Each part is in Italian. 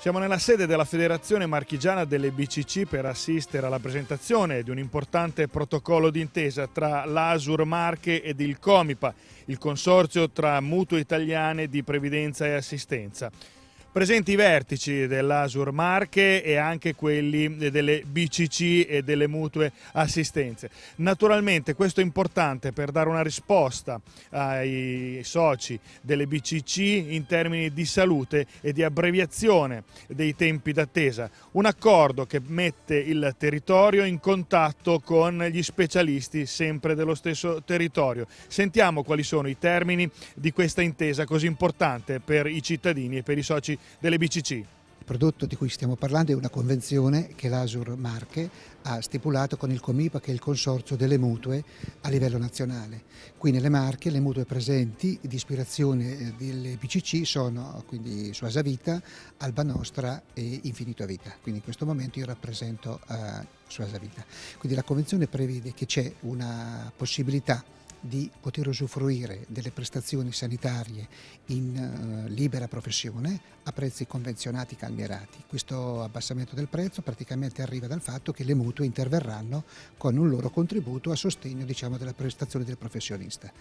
Siamo nella sede della Federazione Marchigiana delle BCC per assistere alla presentazione di un importante protocollo d'intesa tra l'Asur Marche ed il Comipa, il consorzio tra mutue italiane di previdenza e assistenza presenti i vertici dell'Asur Marche e anche quelli delle BCC e delle mutue assistenze. Naturalmente questo è importante per dare una risposta ai soci delle BCC in termini di salute e di abbreviazione dei tempi d'attesa. Un accordo che mette il territorio in contatto con gli specialisti sempre dello stesso territorio. Sentiamo quali sono i termini di questa intesa così importante per i cittadini e per i soci delle BCC. Il prodotto di cui stiamo parlando è una convenzione che l'Asur Marche ha stipulato con il Comipa, che è il consorzio delle mutue a livello nazionale. Qui nelle Marche le mutue presenti di ispirazione eh, delle BCC sono quindi Suasa Vita, Alba Nostra e Infinito Vita. Quindi in questo momento io rappresento eh, Suasa Vita. Quindi la convenzione prevede che c'è una possibilità di poter usufruire delle prestazioni sanitarie in eh, libera professione a prezzi convenzionati calmierati. Questo abbassamento del prezzo praticamente arriva dal fatto che le mutue interverranno con un loro contributo a sostegno diciamo, della prestazione del professionista.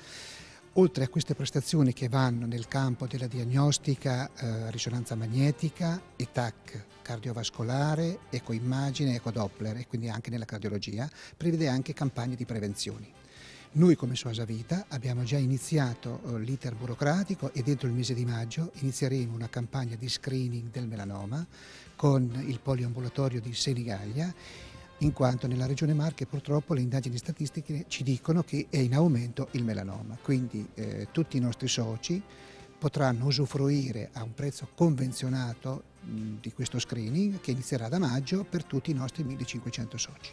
Oltre a queste prestazioni che vanno nel campo della diagnostica, eh, risonanza magnetica, ETAC cardiovascolare, ecoimmagine, ecodoppler e quindi anche nella cardiologia, prevede anche campagne di prevenzione. Noi come Suasa Vita abbiamo già iniziato eh, l'iter burocratico e dentro il mese di maggio inizieremo una campagna di screening del melanoma con il poliambulatorio di Senigallia in quanto nella regione Marche purtroppo le indagini statistiche ci dicono che è in aumento il melanoma, quindi eh, tutti i nostri soci potranno usufruire a un prezzo convenzionato di questo screening che inizierà da maggio per tutti i nostri 1500 soci.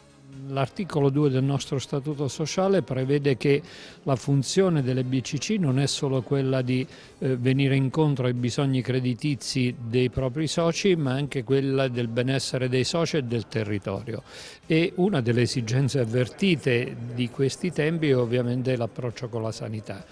L'articolo 2 del nostro Statuto sociale prevede che la funzione delle BCC non è solo quella di eh, venire incontro ai bisogni creditizi dei propri soci, ma anche quella del benessere dei soci e del territorio. E una delle esigenze avvertite di questi tempi è ovviamente l'approccio con la sanità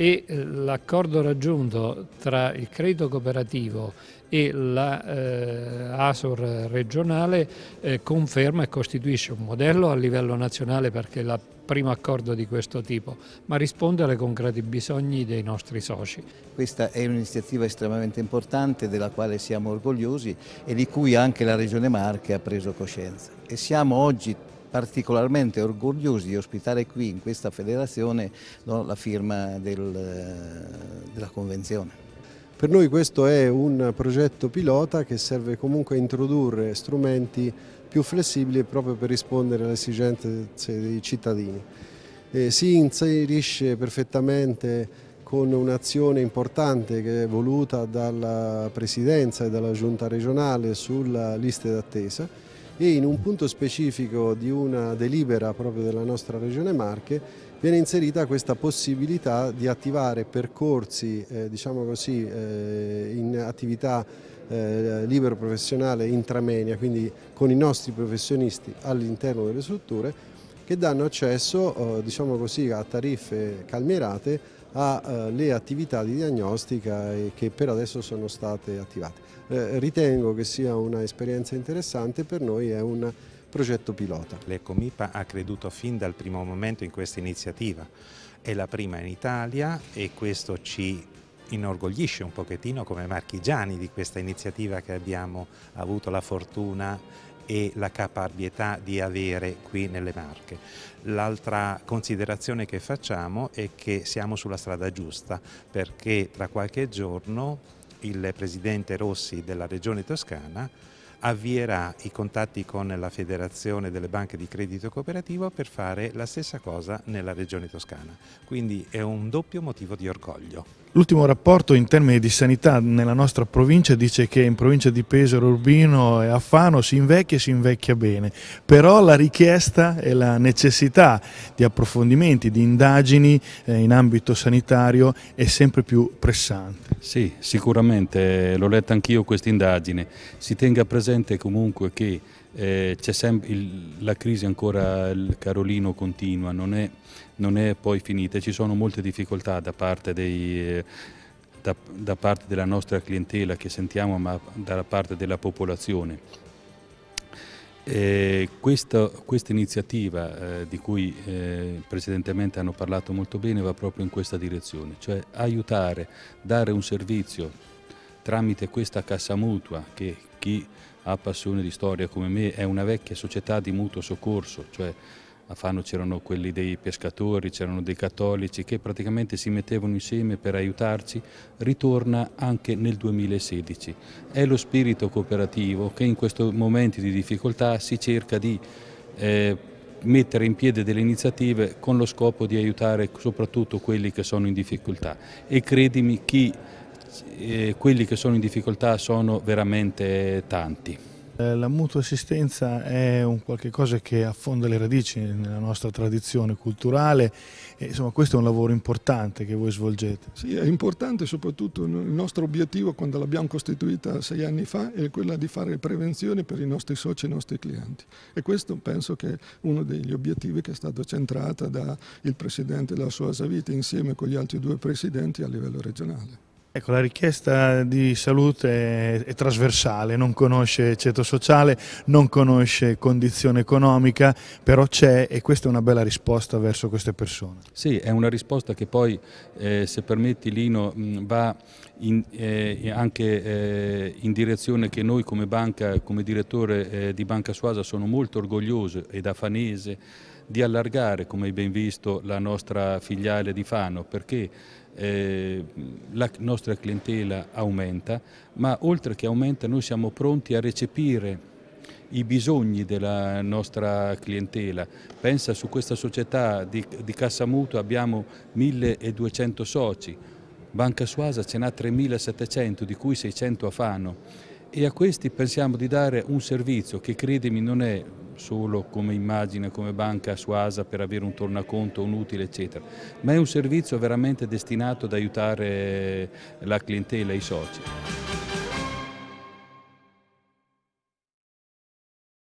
e eh, l'accordo raggiunto tra il credito cooperativo e la eh, Asor regionale eh, conferma e costituisce un modello a livello nazionale perché è il primo accordo di questo tipo, ma risponde ai concreti bisogni dei nostri soci. Questa è un'iniziativa estremamente importante della quale siamo orgogliosi e di cui anche la Regione Marche ha preso coscienza e siamo oggi particolarmente orgogliosi di ospitare qui in questa federazione no, la firma del, della convenzione. Per noi questo è un progetto pilota che serve comunque a introdurre strumenti più flessibili proprio per rispondere alle esigenze dei cittadini. E eh, si inserisce perfettamente con un'azione importante che è voluta dalla Presidenza e dalla Giunta regionale sulla lista d'attesa e in un punto specifico di una delibera proprio della nostra regione Marche viene inserita questa possibilità di attivare percorsi eh, diciamo così, eh, in attività eh, libero professionale intramenia, quindi con i nostri professionisti all'interno delle strutture che danno accesso eh, diciamo così, a tariffe calmierate alle eh, attività di diagnostica eh, che per adesso sono state attivate. Eh, ritengo che sia un'esperienza interessante, per noi è un progetto pilota. L'Ecomipa ha creduto fin dal primo momento in questa iniziativa, è la prima in Italia e questo ci inorgoglisce un pochettino come marchigiani di questa iniziativa che abbiamo avuto la fortuna e la caparbietà di avere qui nelle Marche. L'altra considerazione che facciamo è che siamo sulla strada giusta perché tra qualche giorno il presidente Rossi della regione toscana avvierà i contatti con la federazione delle banche di credito cooperativo per fare la stessa cosa nella regione toscana. Quindi è un doppio motivo di orgoglio. L'ultimo rapporto in termini di sanità nella nostra provincia dice che in provincia di Pesaro, Urbino e Affano si invecchia e si invecchia bene, però la richiesta e la necessità di approfondimenti, di indagini eh, in ambito sanitario è sempre più pressante. Sì, sicuramente, l'ho letta anch'io questa indagine. Si tenga presente comunque che eh, c'è sempre il, la crisi ancora, il Carolino continua, non è, non è poi finita, ci sono molte difficoltà da parte dei... Eh, da, da, parte della nostra clientela che sentiamo ma dalla parte della popolazione. Eh, questa, questa, iniziativa eh, di cui eh, precedentemente hanno parlato molto bene va proprio in questa direzione, cioè aiutare, dare un servizio tramite questa cassa mutua che chi ha passione di storia come me, è una vecchia società di mutuo soccorso, cioè a Fano c'erano quelli dei pescatori, c'erano dei cattolici che praticamente si mettevano insieme per aiutarci, ritorna anche nel 2016. È lo spirito cooperativo che in questi momenti di difficoltà si cerca di eh, mettere in piedi delle iniziative con lo scopo di aiutare soprattutto quelli che sono in difficoltà e credimi chi eh, quelli che sono in difficoltà sono veramente tanti. Eh, la mutua assistenza è un qualche che affonda le radici nella nostra tradizione culturale, e, insomma questo è un lavoro importante che voi svolgete. Sì, è importante soprattutto il nostro obiettivo quando l'abbiamo costituita sei anni fa è quello di fare prevenzione per i nostri soci e i nostri clienti e questo penso che è uno degli obiettivi che è stato centrato dal Presidente della sua Savita insieme con gli altri due Presidenti a livello regionale. Ecco, la richiesta di salute è, trasversale, non conosce ceto sociale, non conosce condizione economica, però c'è e questa è una bella risposta verso queste persone. Sì, è una risposta che poi, eh, se permetti Lino, mm, va in, eh, anche eh, in direzione che noi come banca, come direttore eh, di Banca Suasa sono molto orgoglioso e da fanese di allargare, come hai ben visto, la nostra filiale di Fano perché eh, la nostra clientela aumenta, ma oltre che aumenta noi siamo pronti a recepire i bisogni della nostra clientela. Pensa su questa società di, di mutua abbiamo 1200 soci, Banca Suasa ce n'ha 3700 di cui 600 a Fano e a questi pensiamo di dare un servizio che credimi non è solo come immagine, come banca su ASA per avere un tornaconto, un utile eccetera, ma è un servizio veramente destinato ad aiutare la clientela, i soci.